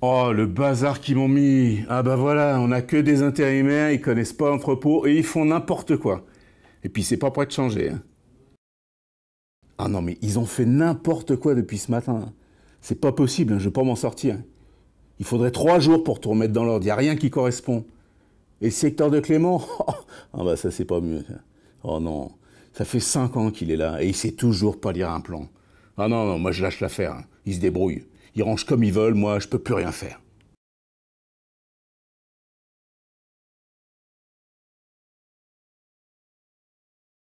Oh, le bazar qu'ils m'ont mis. Ah bah voilà, on n'a que des intérimaires, ils connaissent pas l'entrepôt et ils font n'importe quoi. Et puis c'est pas prêt de changer. Hein. Ah non, mais ils ont fait n'importe quoi depuis ce matin. C'est pas possible, hein, je vais pas m'en sortir. Il faudrait trois jours pour tout remettre dans l'ordre, il n'y a rien qui correspond. Et le secteur de Clément oh, Ah bah ça c'est pas mieux. Oh non, ça fait cinq ans qu'il est là et il sait toujours pas lire un plan. Ah non, non, moi je lâche l'affaire. Hein. Ils se débrouillent. Ils rangent comme ils veulent, moi je peux plus rien faire.